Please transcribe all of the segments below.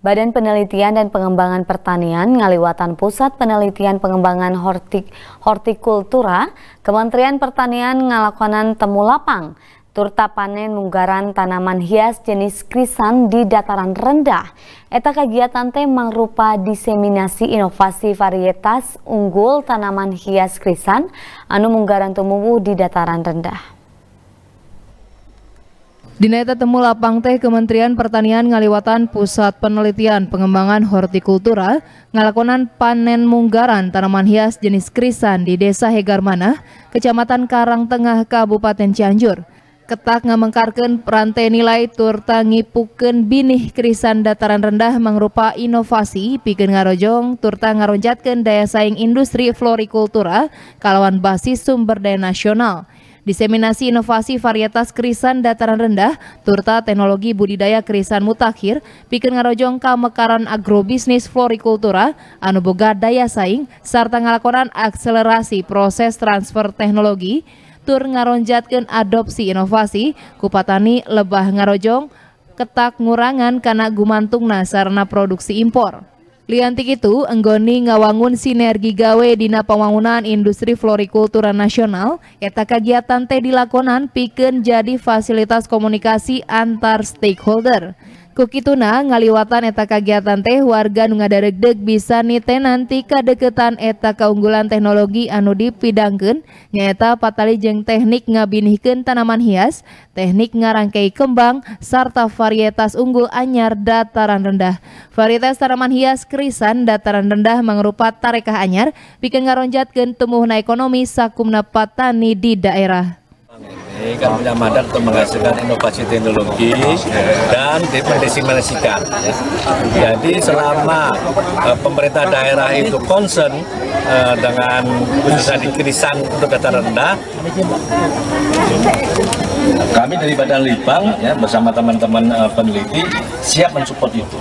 Badan Penelitian dan Pengembangan Pertanian ngaliwatan Pusat Penelitian Pengembangan Hortik Hortikultura, Kementerian Pertanian ngalakonan temulapang lapang, turta panen munggaran tanaman hias jenis krisan di dataran rendah. Eta kegiatan temang rupa diseminasi inovasi varietas unggul tanaman hias krisan anu munggaran tumbuh di dataran rendah. Dineta temu lapang teh Kementerian Pertanian ngaliwatan Pusat Penelitian Pengembangan Hortikultura ngalakonan panen munggaran tanaman hias jenis krisan di Desa Hegarmana, Kecamatan Karang Tengah, Kabupaten Cianjur. Ketak ngamengkarkan perantai nilai turta ngipuken binih krisan dataran rendah mangrupa inovasi pikeun ngarojong turta ngaronjatkan daya saing industri florikultura kalawan basis sumber daya nasional – Diseminasi inovasi varietas kerisan dataran rendah, turta teknologi budidaya kerisan mutakhir, pikir ngarojong ka agrobisnis florikultura, anu daya saing, serta ngalakonan akselerasi proses transfer teknologi, tur ngaronjatkan adopsi inovasi, kupatani lebah ngarojong, ketak ngurangan karena gumantung nasarna produksi impor. Liantik itu enggoni ngawangun sinergi gawe dina pembangunan industri florikultura nasional eta kegiatan teh dilakonan pikeun jadi fasilitas komunikasi antar stakeholder. Kukituna ngaliwatan eta kagiatan teh warga nungadareg dek bisa nite nanti kadeketan eta keunggulan teknologi anu dipidangkeun nyaeta patali jeng teknik ngabinihkeun tanaman hias, teknik ngarangkai kembang sarta varietas unggul anyar dataran rendah. Varietas tanaman hias krisan dataran rendah mangrupa tarekah anyar pikeun ngaronjatkeun tumuhna ekonomi sakumna patani di daerah ini kan punya mandat untuk menghasilkan inovasi teknologi dan dimensimalisikan. Jadi selama uh, pemerintah daerah itu concern uh, dengan khususnya di kirisan untuk dataran rendah, kami dari Badan Litbang ya, bersama teman-teman uh, peneliti siap mensupport itu.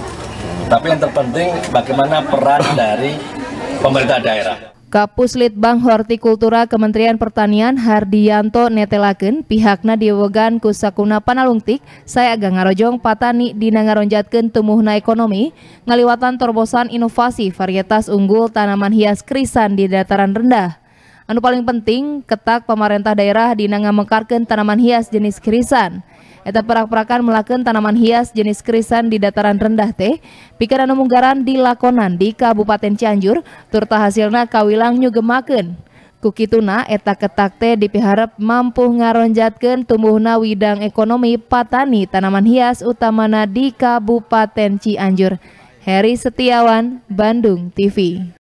Tapi yang terpenting bagaimana peran dari pemerintah daerah. Kapuslit Litbang Hortikultura Kementerian Pertanian Hardianto netelaken pihakna diewogan Kusakuna panalungtik saya agak ngarojong patani dina ngaronjatkeun tumuhna ekonomi ngaliwatan torbosan inovasi varietas unggul tanaman hias krisan di dataran rendah. Anu paling penting, ketak pemerintah daerah dinangamekarkan tanaman hias jenis krisan. Eta perak-perakan melakukan tanaman hias jenis krisan di dataran rendah teh, pikiran anu munggaran di lakonan di Kabupaten Cianjur, turta hasilna kawilang nyugemaken. Kukituna eta ketak teh dipiharap mampu ngaronjatkan tumbuhna widang ekonomi patani tanaman hias utamana di Kabupaten Cianjur. Heri Setiawan, Bandung TV.